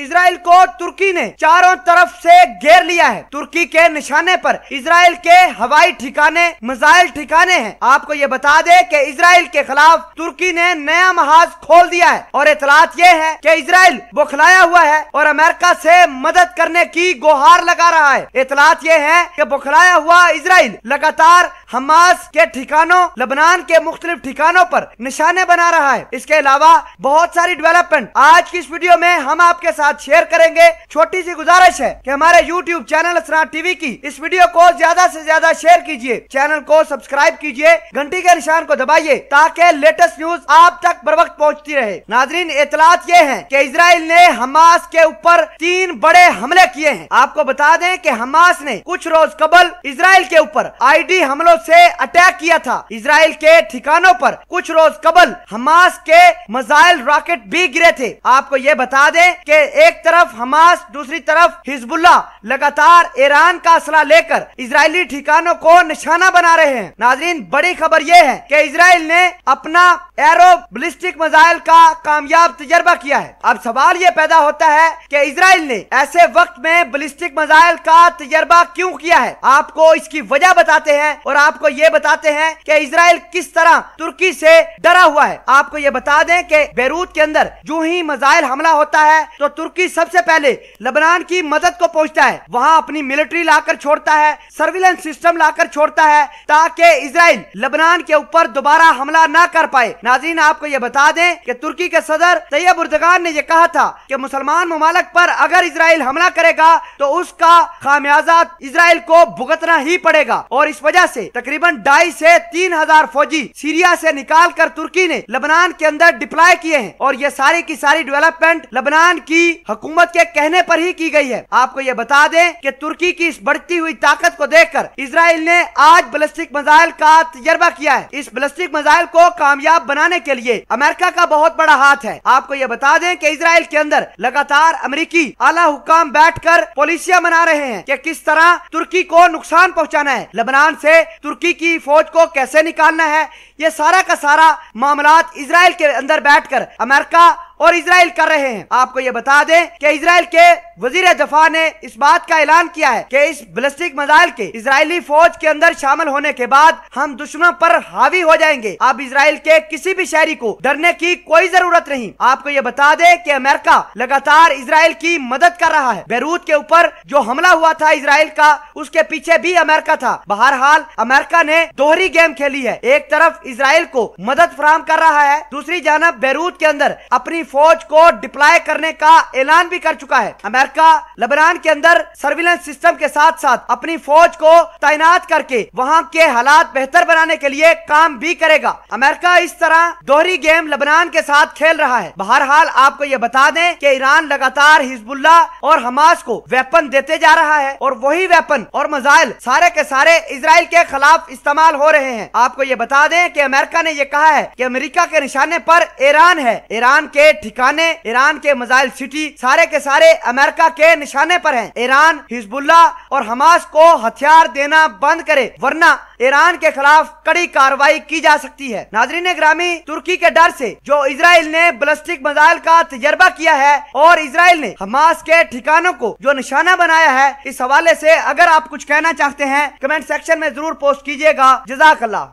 Israel को तुर्की ने चारों तरफ से घेर लिया है तुर्की के निशाने पर इसराइल के हवाई ठिकाने मिसाइल ठिकाने हैं आपको ये बता दे कि इसराइल के खिलाफ तुर्की ने नया महाज खोल दिया है और इतलात ये है कि इसराइल बुखलाया हुआ है और अमेरिका से मदद करने की गुहार लगा रहा है इतलात ये है कि बुखलाया हुआ इसराइल लगातार हमास के ठिकानों लबनान के मुख्तलिफ ठिकानों पर निशाने बना रहा है इसके अलावा बहुत सारी डेवलपमेंट आज की इस वीडियो में हम आपके साथ साथ शेयर करेंगे छोटी सी गुजारिश है कि हमारे यूट्यूब चैनल स्नाट टीवी की इस वीडियो को ज्यादा से ज्यादा शेयर कीजिए चैनल को सब्सक्राइब कीजिए घंटी के निशान को दबाइए ताकि लेटेस्ट न्यूज आप तक बर वक्त पहुँचती रहे नाजरीन इतलात ये है की इसराइल ने हमास के ऊपर तीन बड़े हमले किए हैं आपको बता दें की हमास ने कुछ रोज कबल इसराइल के ऊपर आई हमलों ऐसी अटैक किया था इसराइल के ठिकानों पर कुछ रोज कबल हमास के मजाइल रॉकेट भी गिरे थे आपको ये बता दें कि एक तरफ हमास दूसरी तरफ हिजबुल्ला लगातार ईरान का असला लेकर इसराइली ठिकानों को निशाना बना रहे हैं नाजरीन बड़ी खबर ये है कि इसराइल ने अपना एरो बलिस्टिक मिजाइल का कामयाब तजर्बा किया है अब सवाल ये पैदा होता है कि इसराइल ने ऐसे वक्त में बलिस्टिक मिसाइल का तजर्बा क्यों किया है आपको इसकी वजह बताते हैं और आपको ये बताते हैं कि इसराइल किस तरह तुर्की से डरा हुआ है आपको ये बता दें कि बेरूत के अंदर जो ही मिसाइल हमला होता है तो तुर्की सबसे पहले लबनान की मदद को पहुंचता है वहां अपनी मिलिट्री लाकर छोड़ता है सर्विलेंस सिस्टम लाकर छोड़ता है ताकि इसराइल लबनान के ऊपर दोबारा हमला न कर पाए नाजीन आपको ये बता दें कि तुर्की के सदर तैयब उर्दगान ने यह कहा था कि मुसलमान ममालक पर अगर इसराइल हमला करेगा तो उसका खामियाजा इसराइल को भुगतना ही पड़ेगा और इस वजह से तकरीबन ढाई से तीन हजार फौजी सीरिया से निकाल कर तुर्की ने लबनान के अंदर डिप्लॉय किए हैं और ये सारी की सारी डेवलपमेंट लबनान की हुकूमत के कहने पर ही की गई है आपको ये बता दें कि तुर्की की इस बढ़ती हुई ताकत को देखकर इसराइल ने आज बलिस्टिक मिजाइल का तजर्बा किया है इस बलिस्टिक मिजाइल को कामयाब बनाने के लिए अमेरिका का बहुत बड़ा हाथ है आपको ये बता दें की इसराइल के अंदर लगातार अमरीकी आला हुकाम बैठ कर मना बना रहे हैं कि किस तरह तुर्की को नुकसान पहुँचाना है लबनान ऐसी तुर्की की फौज को कैसे निकालना है ये सारा का सारा मामला इसराइल के अंदर बैठकर अमेरिका और इसराइल कर रहे हैं आपको ये बता दें कि इसराइल के वजीर दफा ने इस बात का ऐलान किया है कि इस बलिस्टिक मिजाइल के इसराइली फौज के अंदर शामिल होने के बाद हम दुश्मनों पर हावी हो जाएंगे अब इसराइल के किसी भी शहरी को डरने की कोई जरूरत नहीं आपको ये बता दे की अमेरिका लगातार इसराइल की मदद कर रहा है बैरूत के ऊपर जो हमला हुआ था इसराइल का उसके पीछे भी अमेरिका था बहरहाल अमेरिका ने दोहरी गेम खेली है एक तरफ इसराइल को मदद फराम कर रहा है दूसरी जानब बैरूत के अंदर अपनी फौज को डिप्लॉय करने का ऐलान भी कर चुका है अमेरिका लबनान के अंदर सर्विलेंस सिस्टम के साथ साथ अपनी फौज को तैनात करके वहाँ के हालात बेहतर बनाने के लिए काम भी करेगा अमेरिका इस तरह दोहरी गेम लबनान के साथ खेल रहा है बहरहाल आपको ये बता दें कि ईरान लगातार हिजबुल्ला और हमास को वेपन देते जा रहा है और वही वेपन और मजाइल सारे के सारे इसराइल के खिलाफ इस्तेमाल हो रहे हैं आपको ये बता दें कि अमेरिका ने ये कहा है कि अमेरिका के निशाने पर ईरान है ईरान के ठिकाने ईरान के मजाइल सिटी सारे के सारे अमेरिका अमेरिका के निशाने पर हैं। ईरान हिजबुल्ला और हमास को हथियार देना बंद करे वरना ईरान के खिलाफ कड़ी कार्रवाई की जा सकती है नाजरीन ग्रामी तुर्की के डर से जो इसराइल ने बलिस्टिक मजाइल का तजर्बा किया है और इसराइल ने हमास के ठिकानों को जो निशाना बनाया है इस हवाले से अगर आप कुछ कहना चाहते हैं कमेंट सेक्शन में जरूर पोस्ट कीजिएगा जजाकल्ला